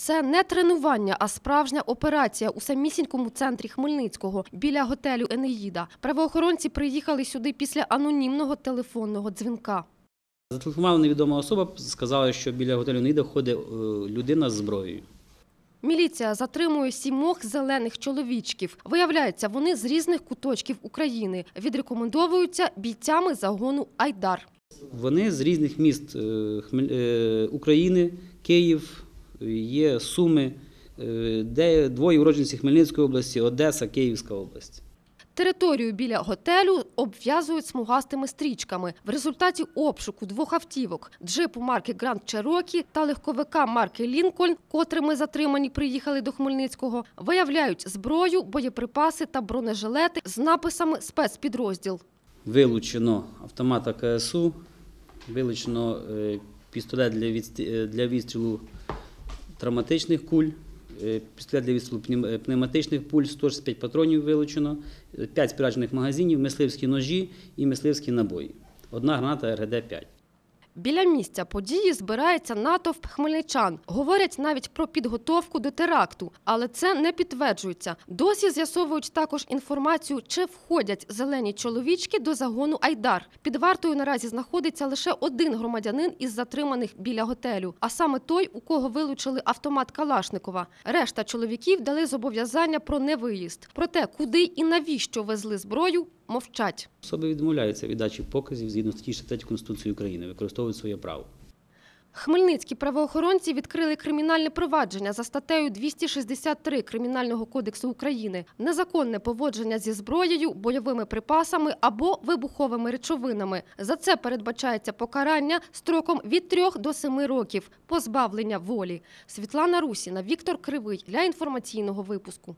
Це не тренування, а справжня операція у самісінькому центрі Хмельницького біля готелю Енеїда. Правоохоронці приїхали сюди після анонімного телефонного дзвінка. Зателефонувала невідома особа, сказала, що біля готелю Енеїда ходить е, людина з зброєю. Міліція затримує сімох зелених чоловічків. Виявляється, вони з різних куточків України. Відрекомендовуються бійцями загону Айдар. Вони з різних міст е, е, України, Київ є Суми, е, де двоє уродженців Хмельницької області, Одеса, Київська область. Територію біля готелю обв'язують смугастими стрічками. В результаті обшуку двох автівок джипу марки Гранд Черокі та легковика марки Лінкольн, котрими затримані приїхали до Хмельницького, виявляють зброю, боєприпаси та бронежилети з написами спецпідрозділ. Вилучено автомат КСУ, вилучено е, пістолет для відстрілу е, травматичних куль, е, після для підслідливі е, пневматичних пуль, 165 патронів вилучено, 5 споряджених магазинів, мисливські ножі і мисливські набої. Одна граната РГД-5. Біля місця події збирається натовп хмельничан. Говорять навіть про підготовку до теракту, але це не підтверджується. Досі з'ясовують також інформацію, чи входять зелені чоловічки до загону Айдар. Під вартою наразі знаходиться лише один громадянин із затриманих біля готелю, а саме той, у кого вилучили автомат Калашникова. Решта чоловіків дали зобов'язання про невиїзд. Про те, куди і навіщо везли зброю, мовчать. Особи відмовляються від дачі показів згідно статті 63 Конституції України, використовують своє право. Хмельницькі правоохоронці відкрили кримінальне провадження за статтею 263 Кримінального кодексу України незаконне поводження зі зброєю, бойовими припасами або вибуховими речовинами. За це передбачається покарання строком від 3 до 7 років позбавлення волі. Світлана Русіна, Віктор Кривий для інформаційного випуску.